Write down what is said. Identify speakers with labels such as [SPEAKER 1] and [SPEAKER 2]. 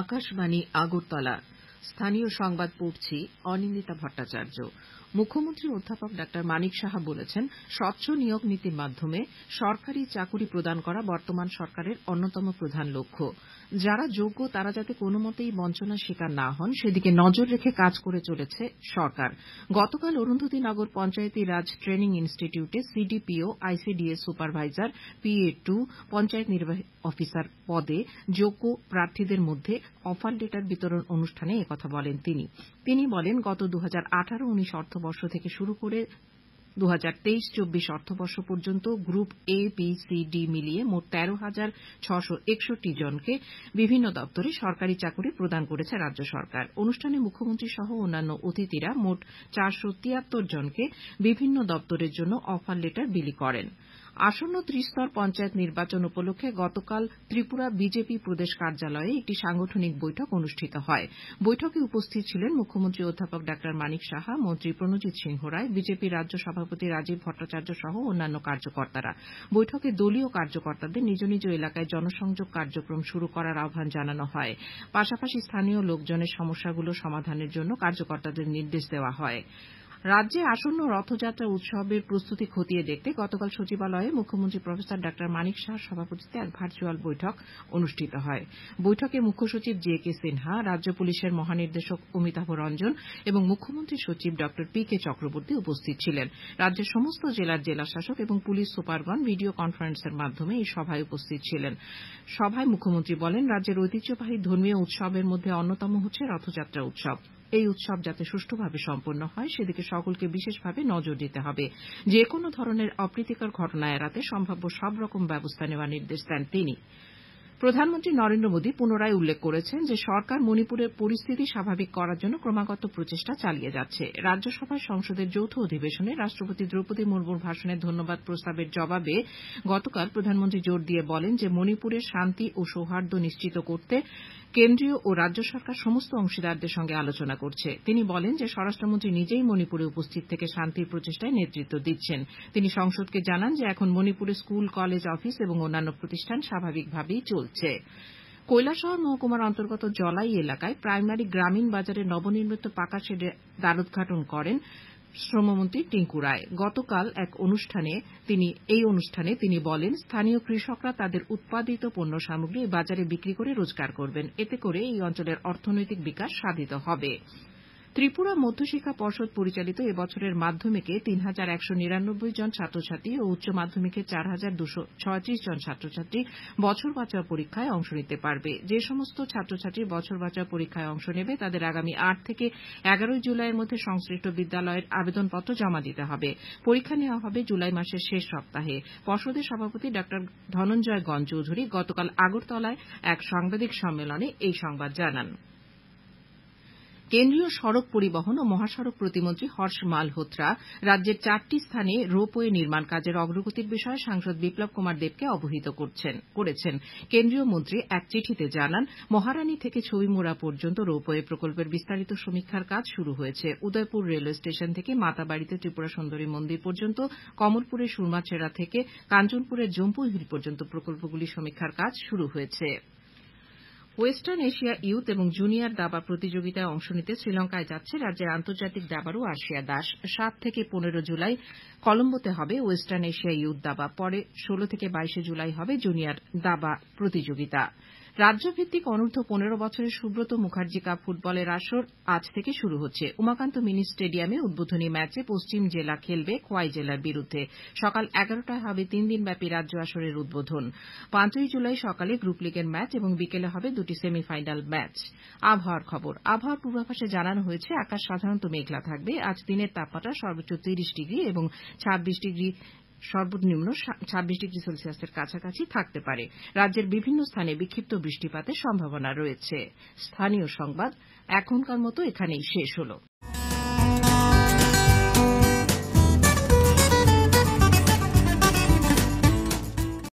[SPEAKER 1] আকাশবাণী আগরতলা স্থানীয় সংবাদ পড়ছি অনিন্দিতা ভট্টাচার্য মুখ্যমন্ত্রী অধ্যাপক ডা মানিক সাহা বলেছেন স্বচ্ছ নিয়োগ নীতির মাধ্যমে সরকারি চাকুরি প্রদান করা বর্তমান সরকারের অন্যতম প্রধান লক্ষ্য যারা যোগ্য তারা যাতে কোনো মতেই বঞ্চনার শিকার না হন সেদিকে নজর রেখে কাজ করে চলেছে সরকার গতকাল অরুন্ধতী নগর পঞ্চায়েতি রাজ ট্রেনিং ইনস্টিটিউটে CDPO ICDS supervisor PA to panchayat নির্বাহী অফিসার পদে যোগ্য প্রার্থীদের মধ্যে অফার লেটার বিতরণ অনুষ্ঠানে একথা বলেন তিনি তিনি বলেন গত দু হাজার আঠারো উনিশ অর্থবর্ষ থেকে শুরু করে দু হাজার তেইশ চব্বিশ অর্থবর্ষ পর্যন্ত group A B C D মিলিয়ে মোট তেরো হাজার ছশো একষট্টি জনকে বিভিন্ন দপ্তরে সরকারি চাকুরি প্রদান করেছে রাজ্য সরকার অনুষ্ঠানে মুখ্যমন্ত্রী সহ অন্যান্য অতিথিরা মোট চারশো তিয়াত্তর জনকে বিভিন্ন দপ্তরের জন্য অফার লেটার বিলি করেন আসন্ন ত্রিস্তর পঞ্চায়েত নির্বাচন উপলক্ষে গতকাল ত্রিপুরা বিজেপি প্রদেশ কার্যালয়ে একটি সাংগঠনিক বৈঠক অনুষ্ঠিত হয় বৈঠকে উপস্থিত ছিলেন মুখ্যমন্ত্রী অধ্যাপক ডা মানিক সাহা মন্ত্রী প্রণজিৎ সিংহ রায় বিজেপি রাজ্য সভাপতি রাজীব ভট্টাচার্য সহ অন্যান্য কার্যকর্তারা বৈঠকে দলীয় কার্যকর্তাদের নিজ নিজ এলাকায় জনসংযোগ কার্যক্রম শুরু করার আহ্বান জানানো হয় পাশাপাশি স্থানীয় লোকজনের সমস্যাগুলো সমাধানের জন্য কার্যকর্তাদের নির্দেশ দেওয়া হয় রাজ্যে আসন্ন রথযাত্রা উৎসবের প্রস্তুতি খতিয়ে দেখতে গতকাল সচিবালয়ে মুখ্যমন্ত্রী প্রফেসর ড মানিক শাহ সভাপতিত্বে এক ভার্চুয়াল বৈঠক অনুষ্ঠিত হয় বৈঠকে মুখ্য সচিব জে কে সিনহা রাজ্য পুলিশের মহানির্দেশক অমিতাভ রঞ্জন এবং মুখ্যমন্ত্রী সচিব ড পি কে চক্রবর্তী উপস্থিত ছিলেন রাজ্যের সমস্ত জেলার জেলাশাসক এবং পুলিশ সুপারগণ ভিডিও কনফারেন্সের মাধ্যমে এই সভায় উপস্থিত ছিলেন সভায় মুখ্যমন্ত্রী বলেন রাজ্যের ঐতিহ্যবাহী ধর্মীয় উৎসবের মধ্যে অন্যতম হচ্ছে রথযাত্রা উৎসব এই উৎসব যাতে সুষ্ঠুভাবে সম্পন্ন হয় সেদিকে সকলকে বিশেষভাবে নজর দিতে হবে যে কোনো ধরনের অপ্রীতিকর ঘটনা এড়াতে সম্ভাব্য সব রকম ব্যবস্থা নেওয়ার নির্দেশ দেন তিনি প্রধানমন্ত্রী নরেন্দ্র মোদী পুনরায় উল্লেখ করেছেন যে সরকার মণিপুরের পরিস্থিতি স্বাভাবিক করার জন্য ক্রমাগত প্রচেষ্টা চালিয়ে যাচ্ছে রাজ্যসভায় সংসদের যৌথ অধিবেশনে রাষ্ট্রপতি দ্রৌপদী মুর্মুর ভাষণের ধন্যবাদ প্রস্তাবের জবাবে গতকাল প্রধানমন্ত্রী জোর দিয়ে বলেন যে মণিপুরের শান্তি ও সৌহার্দ্য নিশ্চিত করতে কেন্দ্রীয় ও রাজ্য সরকার সমস্ত অংশীদারদের সঙ্গে আলোচনা করছে তিনি বলেন যে স্বরাষ্ট্রমন্ত্রী নিজেই মণিপুরে উপস্থিত থেকে শান্তির প্রচেষ্টায় নেতৃত্ব দিচ্ছেন তিনি সংসদকে জানান যে এখন মণিপুরে স্কুল কলেজ অফিস এবং অন্যান্য প্রতিষ্ঠান স্বাভাবিকভাবেই চলছে কৈলাসহর মহকুমার অন্তর্গত জলাই এলাকায় প্রাইমারি গ্রামীণ বাজারে নবনির্মিত পাকা শেডের দ্বারোদ্ঘাটন করেন শ্রমমন্ত্রী টিঙ্কু রায় গতকাল এক অনুষ্ঠানে তিনি এই অনুষ্ঠানে তিনি বলেন স্থানীয় কৃষকরা তাদের উৎপাদিত পণ্য সামগ্রী বাজারে বিক্রি করে রোজগার করবেন এতে করে এই অঞ্চলের অর্থনৈতিক বিকাশ সাধিত হবে ত্রিপুরা মধ্যশিক্ষা পর্ষদ পরিচালিত এবছরের মাধ্যমিকে তিন হাজার একশো নিরানব্বই জন ছাত্রছাত্রী ও উচ্চ মাধ্যমিকে চার হাজার দুশো ছয়ত্রিশ জন ছাত্রছাত্রী বছর বাঁচাও পরীক্ষায় অংশ নিতে পারবে যে সমস্ত ছাত্রছাত্রী বছর বাঁচাও পরীক্ষায় অংশ নেবে তাদের আগামী আট থেকে এগারোই জুলাইয়ের মধ্যে সংশ্লিষ্ট বিদ্যালয়ের আবেদনপত্র জমা দিতে হবে পরীক্ষা নেওয়া হবে জুলাই মাসের শেষ সপ্তাহে পর্ষদের সভাপতি ড ধনঞ্জয় গঞ্জ চৌধুরী গতকাল আগরতলায় এক সাংবাদিক সম্মেলনে এই সংবাদ জানান কেন্দ্রীয় সড়ক পরিবহন ও মহাসড়ক প্রতিমন্ত্রী হর্ষ মালহোত্রা রাজ্যের চারটি স্থানে রোপওয়ে নির্মাণ কাজের অগ্রগতির বিষয়ে সাংসদ বিপ্লব কুমার দেবকে অবহিত করেছেন কেন্দ্রীয় মন্ত্রী এক চিঠিতে জানান মহারানী থেকে ছবিমোড়া পর্যন্ত রোপওয়ে প্রকল্পের বিস্তারিত সমীক্ষার কাজ শুরু হয়েছে উদয়পুর রেলওয়ে স্টেশন থেকে মাতাবাড়িতে ত্রিপুরা সুন্দরী মন্দির পর্যন্ত কমলপুরের সুরমাচেরা থেকে কাঞ্চনপুরের জম্পুহিল পর্যন্ত প্রকল্পগুলির সমীক্ষার কাজ শুরু হয়েছে ওয়েস্টার্ন এশিয়া ইউথ এবং জুনিয়র দাবা প্রতিযোগিতায় অংশ নিতে শ্রীলঙ্কায় যাচ্ছে রাজ্যের আন্তর্জাতিক দাবারু আশিয়া দাস সাত থেকে পনেরো জুলাই কলম্বোতে হবে ওয়েস্টার্ন এশিয়া ইউথ দাবা পরে ষোলো থেকে বাইশে জুলাই হবে জুনিয়র দাবা প্রতিযোগিতা রাজ্যভিত্তিক অনূর্ধ্ব পনেরো বছরের সুব্রত মুখার্জি কাপ ফুটবলের আসর আজ থেকে শুরু হচ্ছে উমাকান্ত মিনি স্টেডিয়ামে উদ্বোধনী ম্যাচে পশ্চিম জেলা খেলবে খোয়াই জেলার বিরুদ্ধে সকাল এগারোটায় হবে তিন দিনব্যাপী রাজ্য আসরের উদ্বোধন পাঁচই জুলাই সকালে গ্রুপ লিগের ম্যাচ এবং বিকেলে হবে দুটি সেমিফাইনাল ম্যাচ আবহাওয়ার খবর আবহাওয়ার পূর্বাভাসে জানানো হয়েছে আকাশ সাধারণত মেঘলা থাকবে আজ দিনের তাপমাত্রা সর্বোচ্চ তিরিশ ডিগ্রি এবং ছাব্বিশ ডিগ্রি সর্বনিম্ন ছাব্বিশ ডিগ্রি সেলসিয়াসের কাছাকাছি থাকতে পারে রাজ্যের বিভিন্ন স্থানে বিক্ষিপ্ত বৃষ্টিপাতের সম্ভাবনা রয়েছে স্থানীয় সংবাদ এখনকার মতো এখানেই শেষ হলো